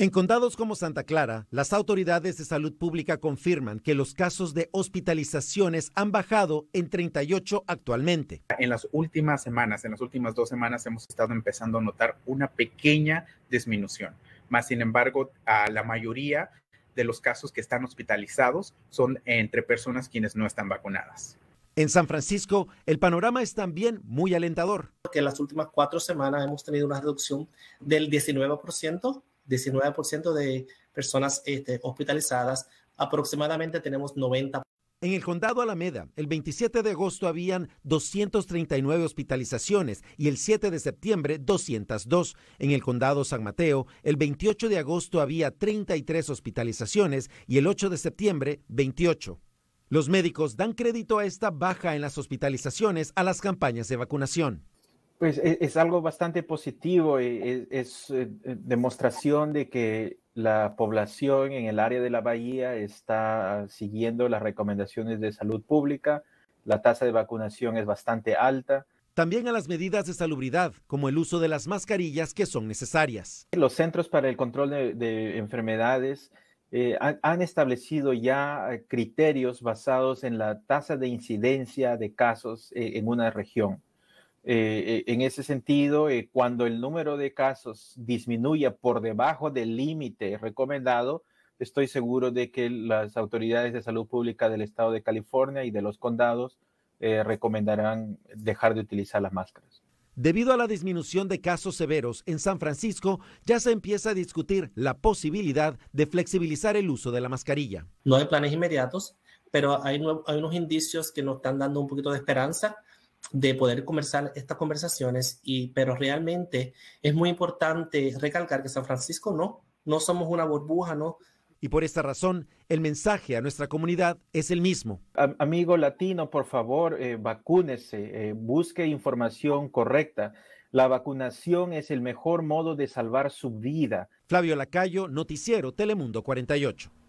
En condados como Santa Clara, las autoridades de salud pública confirman que los casos de hospitalizaciones han bajado en 38 actualmente. En las últimas semanas, en las últimas dos semanas, hemos estado empezando a notar una pequeña disminución. Más sin embargo, a la mayoría de los casos que están hospitalizados son entre personas quienes no están vacunadas. En San Francisco, el panorama es también muy alentador. Porque en las últimas cuatro semanas hemos tenido una reducción del 19% 19% de personas este, hospitalizadas, aproximadamente tenemos 90. En el condado Alameda, el 27 de agosto habían 239 hospitalizaciones y el 7 de septiembre 202. En el condado San Mateo, el 28 de agosto había 33 hospitalizaciones y el 8 de septiembre 28. Los médicos dan crédito a esta baja en las hospitalizaciones a las campañas de vacunación. Pues e, es, algo bastante positivo, eh, e, es, eh, eh, demostración de que la población en el área de la bahía está siguiendo las recomendaciones de salud pública, la tasa de vacunación es bastante alta. También a las medidas de salubridad, como el uso de las mascarillas que son necesarias. Los Centros para el Control de, Enfermedades han, establecido ya criterios basados en la tasa de incidencia de casos en una región. Eh, en ese sentido, eh, cuando el número de casos disminuya por debajo del límite recomendado, estoy seguro de que las autoridades de salud pública del estado de California y de los condados eh, recomendarán dejar de utilizar las máscaras. Debido a la disminución de casos severos en San Francisco, ya se empieza a discutir la posibilidad de flexibilizar el uso de la mascarilla. No hay planes inmediatos, pero hay, hay unos indicios que nos están dando un poquito de esperanza de poder conversar estas conversaciones, y, pero realmente es muy importante recalcar que San Francisco no, no somos una burbuja, ¿no? Y por esta razón, el mensaje a nuestra comunidad es el mismo. Amigo latino, por favor, eh, vacúnese, eh, busque información correcta. La vacunación es el mejor modo de salvar su vida. Flavio Lacayo, Noticiero Telemundo 48.